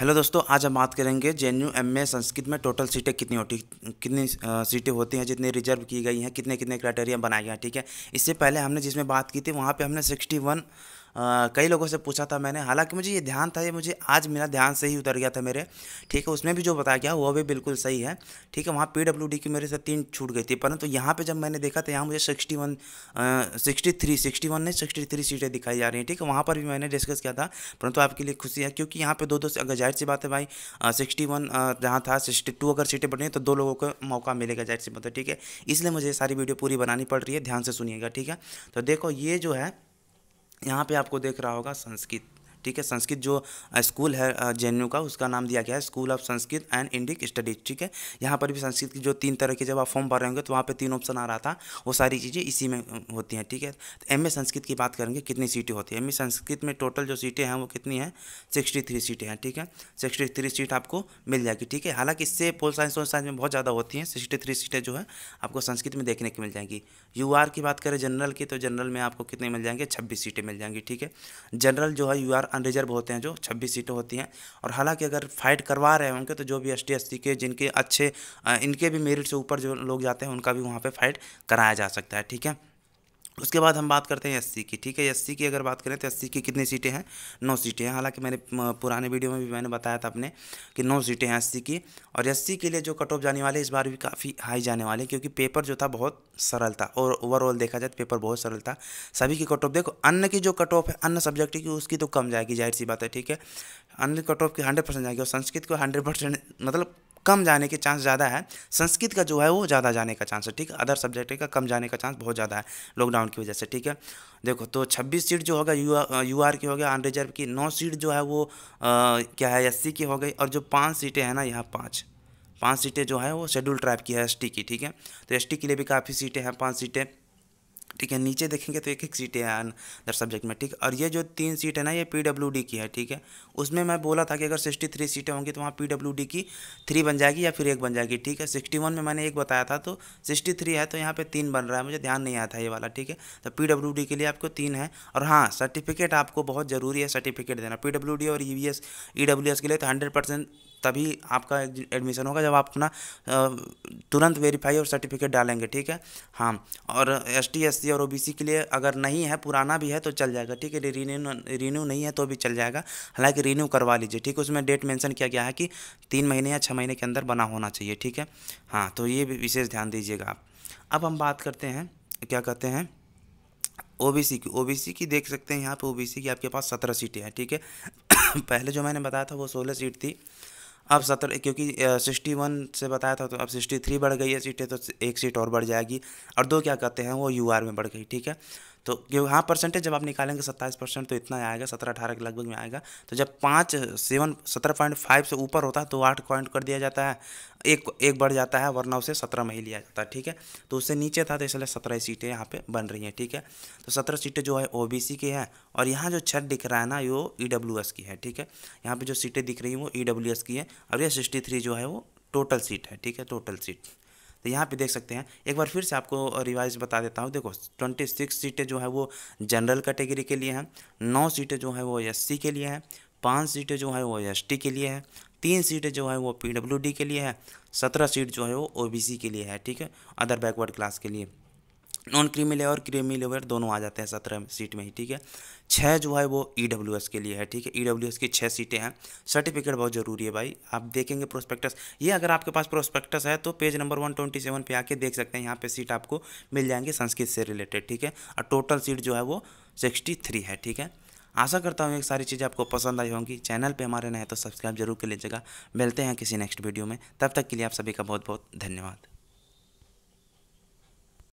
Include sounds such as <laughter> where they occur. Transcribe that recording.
hello दोस्तों आज हम बात करेंगे जे एन संस्कृत में टोटल सीटें कितनी होती कितनी सीटें होती हैं जितनी रिजर्व की गई हैं कितने कितने क्राइटेरिया बनाए गए हैं ठीक है इससे पहले हमने जिसमें बात की थी वहाँ पे हमने सिक्सटी वन कई लोगों से पूछा था मैंने हालांकि मुझे ये ध्यान था ये मुझे आज मेरा ध्यान से ही उतर गया था मेरे ठीक है उसमें भी जो बताया गया वो भी बिल्कुल सही है ठीक है वहाँ पी की मेरे से तीन छूट गई थी परंतु तो यहाँ पर जब मैंने देखा तो यहाँ मुझे sixty one sixty three sixty one नहीं सिक्सटी थ्री सीटें दिखाई जा रही हैं ठीक है वहाँ पर भी मैंने डिस्कस किया था परंतु तो आपके लिए खुशी है क्योंकि यहाँ पर दो दो अगर जाहिर सी बात है भाई सिक्सटी वन जहाँ था सिक्सटी टू अगर सीटें बढ़ी तो दो लोगों को मौका मिलेगा जाहिर सी बात है ठीक है इसलिए मुझे सारी वीडियो पूरी बनानी पड़ रही है ध्यान से सुनिएगा ठीक है तो देखो ये जो है यहाँ पे आपको देख रहा होगा संस्कृत ठीक है संस्कृत जो स्कूल है जे का उसका नाम दिया गया है school of Sanskrit and Indic studies ठीक है यहाँ पर भी संस्कृत की जो तीन तरह के जब आप फॉर्म भर रहे होंगे तो वहाँ पर तीन ऑप्शन आ रहा था वो सारी चीज़ें इसी में होती हैं ठीक है तो एम संस्कृत की बात करेंगे कितनी सीटें होती है एम संस्कृत में टोटल जो सीटें हैं वो कितनी हैं सिक्सटी थ्री सीटें हैं ठीक है सिक्सटी थ्री सीट आपको मिल जाएगी ठीक है हालांकि इससे पोल साइंस और साइंस में बहुत ज़्यादा होती हैं सिक्सटी थ्री सीटें जो है आपको संस्कृत में देखने की मिल जाएंगी यू की बात करें जनरल की तो जनरल में आपको कितने मिल जाएंगे छब्बीस सीटें मिल जाएंगी ठीक है जनरल जो है यू अनरिजर्व होते हैं जो छब्बीस सीटें होती हैं और हालांकि अगर फाइट करवा रहे होंगे तो जो भी एस टी के जिनके अच्छे इनके भी मेरिट से ऊपर जो लोग जाते हैं उनका भी वहाँ पर फाइट कराया जा सकता है ठीक है उसके बाद हम बात करते हैं एससी की ठीक है एससी की अगर बात करें तो एससी की कितनी सीटें हैं नौ सीटें हैं हालांकि मैंने पुराने वीडियो में भी मैंने बताया था अपने कि नौ सीटें हैं एससी की और एससी के लिए जो कट ऑफ जाने वाले इस बार भी काफ़ी हाई जाने वाले हैं क्योंकि पेपर जो था बहुत सरल था और ओवरऑल देखा जाए तो पेपर बहुत सरल था सभी की कट ऑफ देखो अन्य की जो कट ऑफ है अन्य सब्जेक्ट की उसकी तो कम जाएगी जाहिर सी बात है ठीक है अन्य कट ऑफ की हंड्रेड परसेंट जाएगी और संस्कृत को हंड्रेड परसेंट मतलब कम जाने के चांस ज़्यादा है संस्कृत का जो है वो ज़्यादा जाने का चांस है ठीक है अदर सब्जेक्ट का कम जाने का चांस बहुत ज़्यादा है लॉकडाउन की वजह से ठीक है देखो तो 26 सीट जो होगा यू यू आर की हो गया अनरिजर्व की नौ सीट जो है वो आ, uh, क्या है एस की हो गई और जो पाँच सीटें हैं ना यहाँ पाँच पाँच सीटें जो है वो शेड्यूल ट्राइब की है एस की ठीक है तो एस के लिए भी काफ़ी सीटें हैं पाँच सीटें ठीक है नीचे देखेंगे तो एक एक सीटें हैं अदर सब्जेक्ट में ठीक और ये जो तीन सीट है ना ये पीडब्ल्यूडी की है ठीक है उसमें मैं बोला था कि अगर सिक्सटी थ्री सीटें होंगी तो वहाँ पीडब्ल्यूडी की थ्री बन जाएगी या फिर एक बन जाएगी ठीक है सिक्सटी वन में मैंने एक बताया था तो सिक्सटी थ्री है तो यहाँ पर तीन बन रहा है मुझे ध्यान नहीं आया था ये वाला ठीक है तो पी के लिए आपको तीन है और हाँ सर्टिफिकेट आपको बहुत ज़रूरी है सर्टिफिकेट देना पी और ई e e के लिए तो हंड्रेड तभी आपका एडमिशन होगा जब आप अपना तुरंत वेरीफाई और सर्टिफिकेट डालेंगे ठीक है हाँ और एस टी एस सी और ओ बी सी के लिए अगर नहीं है पुराना भी है तो चल जाएगा ठीक है रिन्यू रिन्यू नहीं है तो भी चल जाएगा हालांकि रिन्यू करवा लीजिए ठीक है उसमें डेट मेंशन किया गया है कि तीन महीने या छः महीने के अंदर बना होना चाहिए ठीक है हाँ तो ये विशेष ध्यान दीजिएगा आप अब हम बात करते हैं क्या कहते हैं सी की सी की देख सकते हैं यहाँ बी सी की आपके पास सत्रह सीटें हैं ठीक है <coughs> पहले जो मैंने बताया था वो सोलह सीट थी अब सत्रह क्योंकि सिक्सटी वन से बताया था तो अब सिक्सटी थ्री बढ़ गई है सीटें तो एक सीट और बढ़ जाएगी और दो क्या कहते हैं वो यू आर में बढ़ गई ठीक है तो हाँ परसेंटेज जब आप निकालेंगे सत्ताईस परसेंट तो इतना आएगा सत्रह अठारह के लगभग में आएगा तो जब पाँच सेवन सत्रह पॉइंट फाइव से ऊपर होता है तो आठ पॉइंट कर दिया जाता है एक एक बढ़ जाता है वरना उसे सत्रह में ही लिया जाता है ठीक है तो उससे नीचे था तो इसलिए सत्रह सीटें यहाँ पर बन रही हैं ठीक है तो सत्रह सीटें जो है ओ की है और यहाँ जो छत दिख रहा है ना वो ई e की है ठीक है यहाँ पर जो सीटें दिख रही हैं वो ई e की है और ये सिक्सटी थ्री जो है वो टोटल सीट है ठीक है टोटल सीट तो यहाँ पे देख सकते हैं एक बार फिर से आपको रिवाइज बता देता हूँ देखो ट्वेंटी सिक्स सीटें जो है वो जनरल कैटेगरी के लिए हैं नौ सीटें जो है वो एस के लिए हैं पाँच सीटें जो है वो एस के लिए हैं तीन सीटें जो है वो पी के लिए है सत्रह सीट जो है वो ओ के लिए है ठीक है अदर बैकवर्ड क्लास के लिए नॉन क्रीमी लेवर और क्रीमी लेवर दोनों आ जाते हैं सत्रह सीट में ही ठीक है छः जो है वो ई डब्ल्यू एस के लिए है ठीक है ई डब्ल्यू एस की छः सीटें हैं सर्टिफिकेट बहुत ज़रूरी है भाई आप देखेंगे प्रोस्पेक्टस ये अगर आपके पास प्रोस्पेक्टस है तो page number one twenty seven पर आके देख सकते हैं यहाँ पे सीट आपको मिल जाएंगे संस्कृत से रिलेटेड ठीक है और टोटल सीट जो है वो सिक्सटी थ्री है ठीक है आशा करता हूँ एक सारी चीज़ें आपको पसंद आई होंगी चैनल पर हमारे नए तो सब्सक्राइब जरूर कर लीजिएगा मिलते हैं किसी नेक्स्ट वीडियो में तब तक के लिए आप सभी का बहुत बहुत धन्यवाद